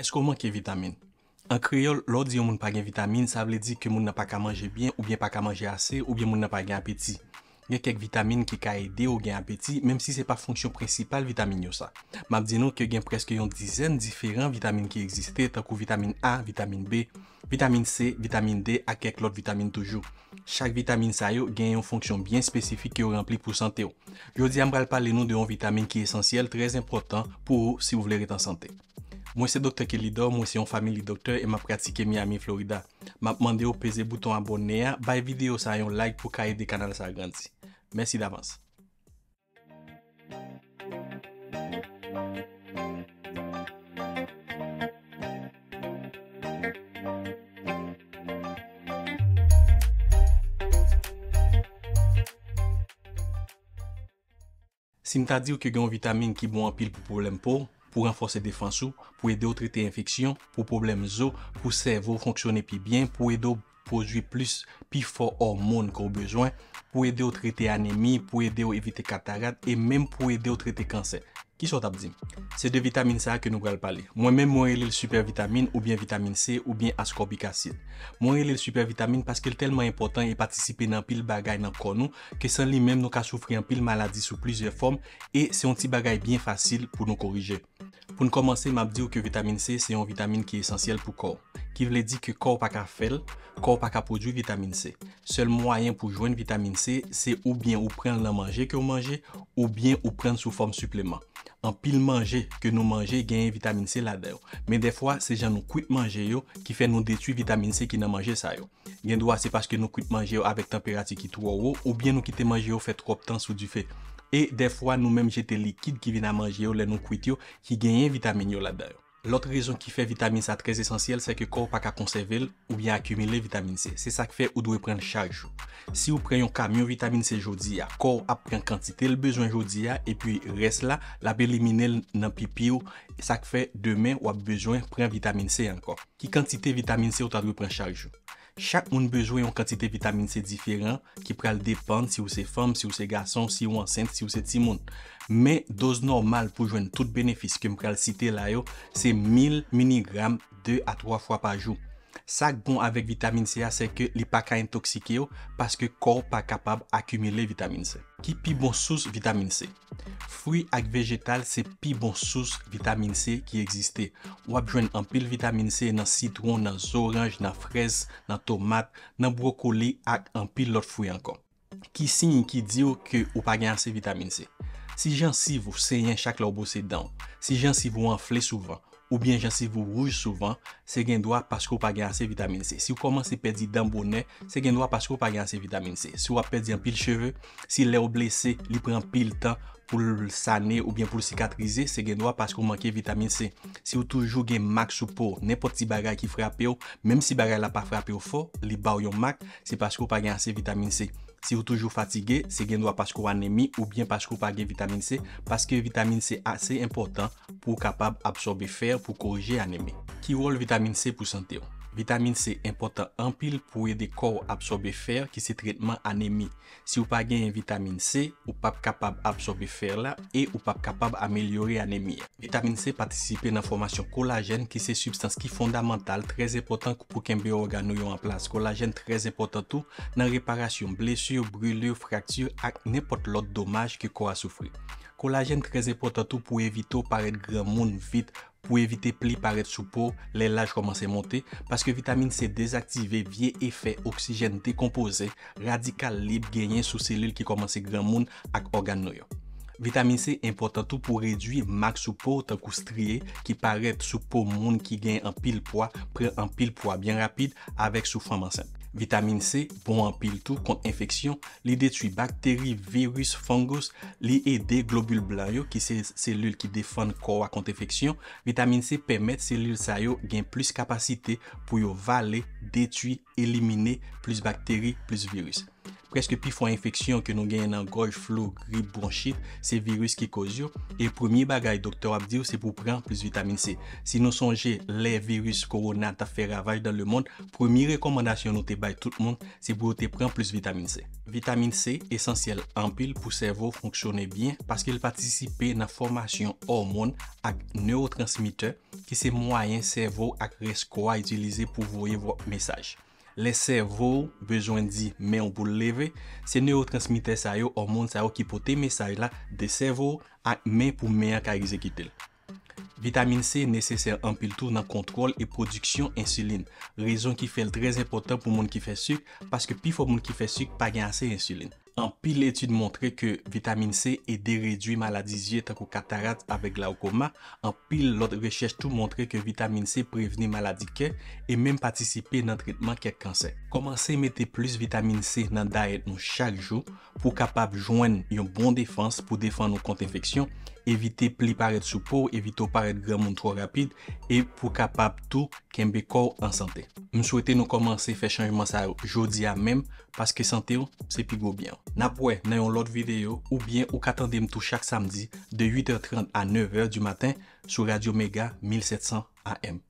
Eskouman kiye vitamine? An kriol, lodi yon moun pa gen vitamine, sa vle di ke moun na pa ka manje bien ou bien pa ka manje ase ou bien moun na pa gen apeti. Gen kek vitamine ki ka ede ou gen apeti, menm si se pa fonksyon prensipal vitamine yo sa. Mabdi nou ke gen preske yon dizen diferent vitamine ki egziste, takou vitamine A, vitamine B, vitamine C, vitamine D, a kek lot vitamine toujou. Chak vitamine sa yo gen yon fonksyon bien spesifik ki yo rempli pou sante yo. Yo di am bral pale nou de yon vitamine ki esensyel, trez improtan pou ou si wou vler etan sante. Mwen se doktor Kelido, mwen se yon family doktor e m ap pratike Miami, Florida. M ap mande yo peze bouton abonnea, bay video sa yon like pou kaede kanal sa gran ti. Mersi d'avans. Si m ta di yo ke gen vitamin ki bon apil pou problem pou, pour renforcer défense ou, pour aider au traiter infection, pour problèmes os, pour cerveau fonctionner plus bien, pour aider produit plus plus fort hormones qu'on besoin, pour aider au traiter anémie, pour aider au éviter cataracte et même pour aider au traiter cancer. Ki sot ap di? Se de vitamine sa ke nou gra l pali. Mwen men mwen elil super vitamine ou bien vitamine C ou bien ascorbic acid. Mwen elil super vitamine paske l telman important e patisipe nan pil bagay nan konou ke san li men nou ka soufri nan pil maladi sou plizye form e se yon ti bagay bien fasil pou nou korije. Pou nou komanse m ap di ou ke vitamine C se yon vitamine ki esensyel pou kor. Ki vle di ke kor pa ka fel, kor pa ka produ vitamine C. Sel mwayen pou jwenn vitamine C se ou bien ou pren l manje ke ou manje ou bien ou pren sou form supleman. An pil manje ke nou manje genye vitamine C la dayo. Men defwa se jan nou kwit manje yo ki fe nou detu vitamine C ki nan manje sayo. Gen dwa se pache ke nou kwit manje yo avek temperati ki tou ou ou ou bien nou kite manje yo fe trop tan sou di fe. E defwa nou menm jete likid ki vina manje yo le nou kwit yo ki genye vitamine yo la dayo. L'otre rezon ki fe vitamine se a trez esensyel se ke kor pa ka konsevel ou bien akumile vitamine se. Se sak fe ou dwe pren chaljou. Si ou pren yon kamion vitamine se jodi a, kor ap pren kantite l bezwen jodi a, epi res la, la belimine l nan pipi ou, sak fe demen ou ap bezwen pren vitamine se ankon. Ki kantite vitamine se ou ta dwe pren chaljou? Chak moun bejwe yon kantite vitamine se diferant ki pral depande si ou se fom, si ou se gason, si ou ansente, si ou se timoun. Me doz normal pou jwen tout benefis ke m pral site layo se 1000 mg 2 a 3 fwa pa jou. Sak bon avek vitamine C a se ke li pa ka entoksike yo paske kor pa kapab akumile vitamine C. Ki pi bon sous vitamine C? Fwi ak vegetal se pi bon sous vitamine C ki egziste. Ou ap jwen anpil vitamine C nan sidron, nan zoranj, nan frez, nan tomat, nan brokoli ak anpil lot fwi ankon. Ki sin yon ki diyo ke ou pa gen anse vitamine C? Si jan sivou, se yon chak la ou bose dan. Si jan sivou anfle souvan. Ou bien jansivou rouge souvan, se gen doa pasko pa gen ase vitamin C. Si ou komanse pedi damboune, se gen doa pasko pa gen ase vitamin C. Si ou ap pedi an pil cheve, si le ou blese, li pren pil tan pou sanen ou bien pou sikatrize, se gen doa pasko manke vitamin C. Si ou toujou gen mak soupo, nepot ti bagay ki frape ou, menm si bagay la pa frape ou fo, li baou yon mak, se pasko pa gen ase vitamin C. Si ou toujou fatige, se gen dwa paskou anemi ou bien paskou page vitamine C Paske vitamine C ase important pou kapab absorbe fer pou korije anemi Ki wol vitamine C pou sante yo? Vitamine C impotant anpil pou e de kor absorbe fer ki se tretman anemi. Si ou pa gen yon vitamine C, ou pa kapab absorbe fer la e ou pa kapab amelyore anemi. Vitamine C patisipe nan formasyon kolajen ki se substans ki fondamental, trez epotant pou pou ken be organou yon anplas. Kolajen trez epotant tou nan reparasyon, blesye, brule, fraksye ak nepot lot domaj ki kor asoufri. Kolajen trez epotant tou pou evito paret gran moun vit, Pou evite pli paret sou pou, le laj komanse monte, paske vitamine C dezaktive vie efè oksijen dekompose, radikal lip genyen sou selul ki komanse gran moun ak organ noyo. Vitamine C importan tou pou redwi mak sou pou tan kou striye ki paret sou pou moun ki genyen an pil pwa, pre an pil pwa, byan rapide, avek sou fomansem. Vitamine C, pou bon an pil tou kont infeksyon, li detui bakteri, virus, fongos, li ede globule blan yo ki se selul ki defon kwa kont infeksyon. Vitamine C permet selul sa yo gen plus kapasite pou yo vale detui, elimine, plus bakteri, plus virus. Preske pi fwa infeksyon ke nou genyen nan goj, flu, grip, bronchit, se virus ki kozyo. E promi bagay doktor ap diyo se pou pran plus vitamine C. Si nou sonje le virus koronat afe ravaj dan le moun, promi rekomandasyon nou te bay tout moun se pou te pran plus vitamine C. Vitamine C, esensyel ampil pou servo fonksyone bien. Paske l patisipe nan formasyon hormon ak neurotransmite ki se mwayen servo ak resko a itilize pou voye vwa mesaj. Le servou, bejwen di men ou pou leve, se nou yo transmite sa yo hormon sa yo ki pote mesaj la de servou ak men pou men ak a rize kitil. Vitamine C nese ser empil tou nan kontrol e produksyon insuline. Rezon ki fel drez importan pou moun ki fe suk, paske pi fo moun ki fe suk pa gen ase insuline. An pil etude montre ke vitamine C e deredui maladi zye tan ko katarat avèk la ou koma An pil lote rechèche tou montre ke vitamine C preveni maladi ke E mèm patisipe nan tritman kèk kansè Komanse mette plus vitamine C nan daed nou chal jou Pou kapav jwen yon bon defans pou defan nou kont infeksyon evite pli paret sou pou, evite ou paret gran moun tro rapide, e pou kapap tou kenbe kou an sante. M souwete nou komanse fe chanjman sa yo jodi a mem, paske sante ou se pi gobyan. Napwe, nan yon lot videyo ou bien ou katande m tou chak samdi de 8h30 a 9h du maten sou Radio Mega 1700 AM.